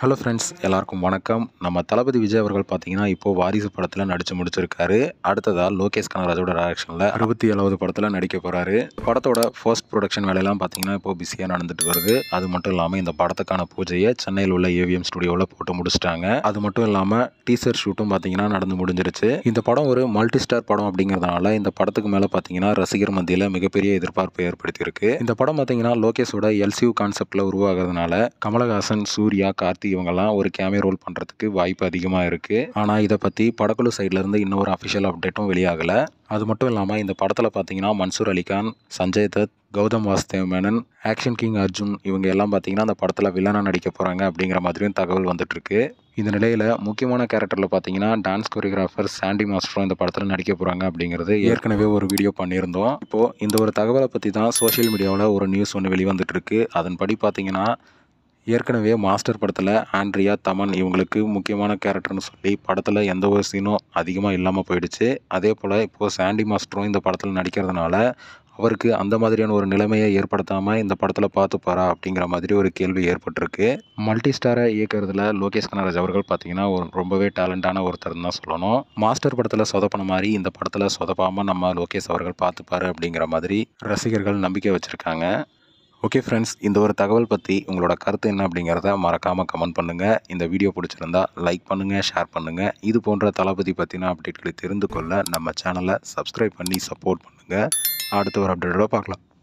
hello friends எல்லாருக்கும் வணக்கம் நம்ம தளபதி விஜய் அவர்கள் பார்த்தீங்கன்னா இப்போது வாரிசு படத்தில் நடித்து முடிச்சிருக்காரு அடுத்ததாக லோகேஷ் கனகராஜோட டேரக்ஷனில் அறுபத்தி ஏழாவது படத்தில் நடிக்க போகிறாரு படத்தோட ஃபர்ஸ்ட் ப்ரொடக்ஷன் வேலையெல்லாம் பார்த்தீங்கன்னா இப்போ பிஸியாக நடந்துட்டு வருது அது மட்டும் இல்லாமல் இந்த படத்துக்கான பூஜையை சென்னையில் உள்ள ஏவிஎம் ஸ்டுடியோவில் போட்டு முடிச்சிட்டாங்க அது மட்டும் இல்லாமல் டீசர் ஷூட்டும் பார்த்தீங்கன்னா நடந்து முடிஞ்சிருச்சு இந்த படம் ஒரு மல்டி ஸ்டார் படம் அப்படிங்கிறதுனால இந்த படத்துக்கு மேலே பார்த்தீங்கன்னா ரசிகர் மத்தியில் மிகப்பெரிய எதிர்பார்ப்பு ஏற்படுத்தியிருக்கு இந்த படம் பார்த்தீங்கன்னா லோகேஷோட எல்சியூ கான்செப்டில் உருவாகிறதுனால கமலஹாசன் சூர்யா கார்த்திக் சேர்த்து இவங்கெல்லாம் ஒரு கேமியோ ரோல் பண்ணுறதுக்கு வாய்ப்பு அதிகமாக இருக்குது ஆனால் இதை பற்றி படக்குழு சைட்லேருந்து இன்னொரு அஃபிஷியல் அப்டேட்டும் வெளியாகலை அது மட்டும் இல்லாமல் இந்த படத்தில் பார்த்தீங்கன்னா மன்சூர் அலிகான் சஞ்சய் தத் கௌதம் வாஸ்தேவ் மேனன் ஆக்ஷன் கிங் அர்ஜுன் இவங்க எல்லாம் பார்த்தீங்கன்னா அந்த படத்தில் வில்லனாக நடிக்க போகிறாங்க அப்படிங்கிற மாதிரியும் தகவல் வந்துட்டுருக்கு இந்த நிலையில் முக்கியமான கேரக்டரில் பார்த்தீங்கன்னா டான்ஸ் கொரியோகிராஃபர் சாண்டி மாஸ்டரும் இந்த படத்தில் நடிக்க போகிறாங்க அப்படிங்கிறது ஏற்கனவே ஒரு வீடியோ பண்ணியிருந்தோம் இப்போது இந்த ஒரு தகவலை பற்றி தான் சோஷியல் மீடியாவில் ஒரு நியூஸ் ஒன்று வெளிவந்துட்டுருக்கு அதன்படி பார்த்தீங்கன்னா ஏற்கனவே மாஸ்டர் படத்தில் ஆண்ட்ரியா தமன் இவங்களுக்கு முக்கியமான கேரக்டர்னு சொல்லி படத்தில் எந்த ஒரு சீனும் அதிகமாக இல்லாமல் போயிடுச்சு அதே போல் இப்போது சாண்டி மாஸ்டரும் இந்த படத்தில் நடிக்கிறதுனால அவருக்கு அந்த மாதிரியான ஒரு நிலைமையை ஏற்படுத்தாமல் இந்த படத்தில் பார்த்துப்பாரா அப்படிங்கிற மாதிரி ஒரு கேள்வி ஏற்பட்டிருக்கு மல்டி ஸ்டாரை இயக்கிறதுல லோகேஷ் கனராஜ் அவர்கள் பார்த்தீங்கன்னா ஒரு ரொம்பவே டேலண்டான ஒருத்தர் தான் சொல்லணும் மாஸ்டர் படத்தில் சொதப்பின மாதிரி இந்த படத்தில் சொதப்பாமல் நம்ம லோகேஷ் அவர்கள் பார்த்துப்பாரு அப்படிங்கிற மாதிரி ரசிகர்கள் நம்பிக்கை வச்சுருக்காங்க ஓகே ஃப்ரெண்ட்ஸ் இந்த ஒரு தகவல் பற்றி உங்களோட கருத்து என்ன அப்படிங்கிறத மறக்காமல் கமெண்ட் பண்ணுங்கள் இந்த வீடியோ பிடிச்சிருந்தா லைக் பண்ணுங்கள் ஷேர் பண்ணுங்கள் இது போன்ற தளபதி பற்றின அப்டேட்களை தெரிந்து கொள்ள நம்ம சேனலை சப்ஸ்கிரைப் பண்ணி சப்போர்ட் பண்ணுங்கள் அடுத்த ஒரு அப்டேட்டோட பார்க்கலாம்